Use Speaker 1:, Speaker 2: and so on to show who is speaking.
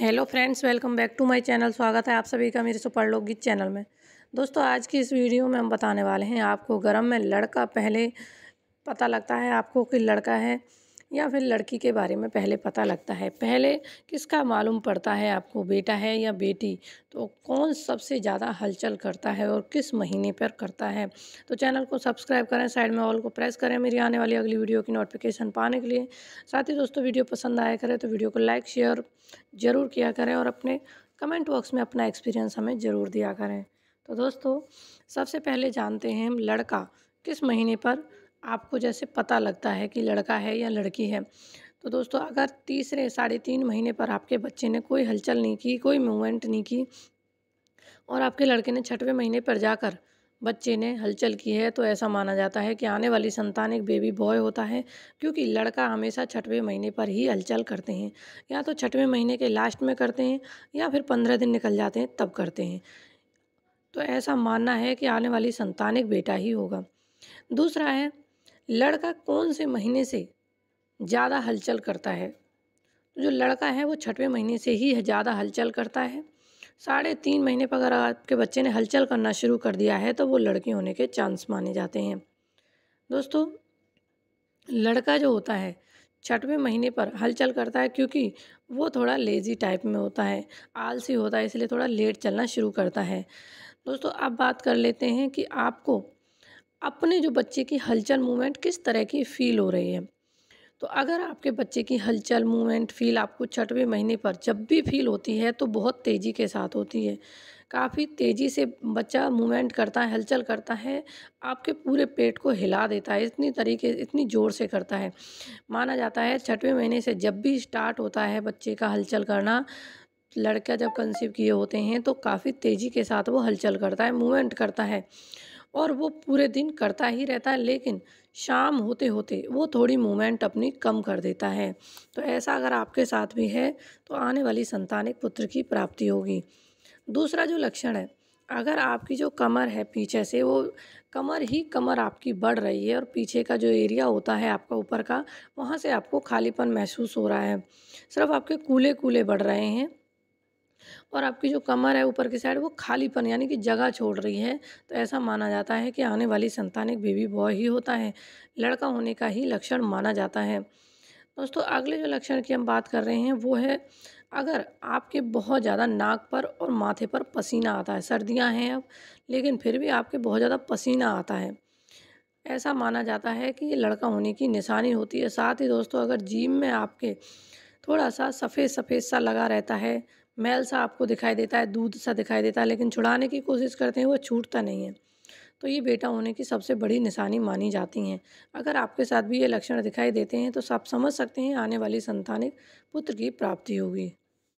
Speaker 1: hello friends welcome back to my channel स्वागत है आप सभी का मेरे सुपर लोग गीत चैनल में दोस्तों आज की इस वीडियो में हम बताने वाले हैं आपको गर्म में लड़का पहले पता लगता है आपको कि लड़का है या फिर लड़की के बारे में पहले पता लगता है पहले किसका मालूम पड़ता है आपको बेटा है या बेटी तो कौन सबसे ज़्यादा हलचल करता है और किस महीने पर करता है तो चैनल को सब्सक्राइब करें साइड में ऑल को प्रेस करें मेरी आने वाली अगली वीडियो की नोटिफिकेशन पाने के लिए साथ ही दोस्तों वीडियो पसंद आया करें तो वीडियो को लाइक शेयर ज़रूर किया करें और अपने कमेंट बॉक्स में अपना एक्सपीरियंस हमें ज़रूर दिया करें तो दोस्तों सबसे पहले जानते हैं हम लड़का किस महीने पर आपको जैसे पता लगता है कि लड़का है या लड़की है तो दोस्तों अगर तीसरे साढ़े तीन महीने पर आपके बच्चे ने कोई हलचल नहीं की कोई मूवमेंट नहीं की और आपके लड़के ने छठवें महीने पर जाकर बच्चे ने हलचल की है तो ऐसा माना जाता है कि आने वाली संतान एक बेबी बॉय होता है क्योंकि लड़का हमेशा छठवें महीने पर ही हलचल करते हैं या तो छठवें महीने के लास्ट में करते हैं या फिर पंद्रह दिन निकल जाते हैं तब करते हैं तो ऐसा मानना है कि आने वाली संतान एक बेटा ही होगा दूसरा है लड़का कौन से महीने से ज़्यादा हलचल करता है तो जो लड़का है वो छठवें महीने से ही ज़्यादा हलचल करता है साढ़े तीन महीने पर अगर आपके बच्चे ने हलचल करना शुरू कर दिया है तो वो लड़की होने के चांस माने जाते हैं दोस्तों लड़का जो होता है छठवें महीने पर हलचल करता है क्योंकि वो थोड़ा लेज़ी टाइप में होता है आलसी होता है इसलिए थोड़ा लेट चलना शुरू करता है दोस्तों अब बात कर लेते हैं कि आपको अपने जो बच्चे की हलचल मूवमेंट किस तरह की फील हो रही है तो अगर आपके बच्चे की हलचल मूवमेंट फील आपको छठवें महीने पर जब भी फील होती है तो बहुत तेज़ी के साथ होती है काफ़ी तेज़ी से बच्चा मूवमेंट करता है हलचल करता है आपके पूरे पेट को हिला देता है इतनी तरीके इतनी ज़ोर से करता है माना जाता है छठवें महीने से जब भी स्टार्ट होता है बच्चे का हलचल करना लड़का जब कंसीव किए होते हैं तो काफ़ी तेज़ी के साथ वो हलचल करता है मूवमेंट करता है और वो पूरे दिन करता ही रहता है लेकिन शाम होते होते वो थोड़ी मूवमेंट अपनी कम कर देता है तो ऐसा अगर आपके साथ भी है तो आने वाली संतान एक पुत्र की प्राप्ति होगी दूसरा जो लक्षण है अगर आपकी जो कमर है पीछे से वो कमर ही कमर आपकी बढ़ रही है और पीछे का जो एरिया होता है आपका ऊपर का वहाँ से आपको खालीपन महसूस हो रहा है सिर्फ आपके कूले कूले बढ़ रहे हैं और आपकी जो कमर है ऊपर की साइड वो खालीपन यानी कि जगह छोड़ रही है तो ऐसा माना जाता है कि आने वाली संतान एक बेबी बॉय ही होता है लड़का होने का ही लक्षण माना जाता है दोस्तों अगले जो लक्षण की हम बात कर रहे हैं वो है अगर आपके बहुत ज़्यादा नाक पर और माथे पर पसीना आता है सर्दियाँ हैं अब लेकिन फिर भी आपके बहुत ज़्यादा पसीना आता है ऐसा माना जाता है कि ये लड़का होने की निशानी होती है साथ ही दोस्तों अगर जीम में आपके थोड़ा सा सफ़ेद सफ़ेद सा लगा रहता है मैल सा आपको दिखाई देता है दूध सा दिखाई देता है लेकिन छुड़ाने की कोशिश करते हैं वह छूटता नहीं है तो ये बेटा होने की सबसे बड़ी निशानी मानी जाती हैं अगर आपके साथ भी ये लक्षण दिखाई देते हैं तो आप समझ सकते हैं आने वाली संतानिक पुत्र की प्राप्ति होगी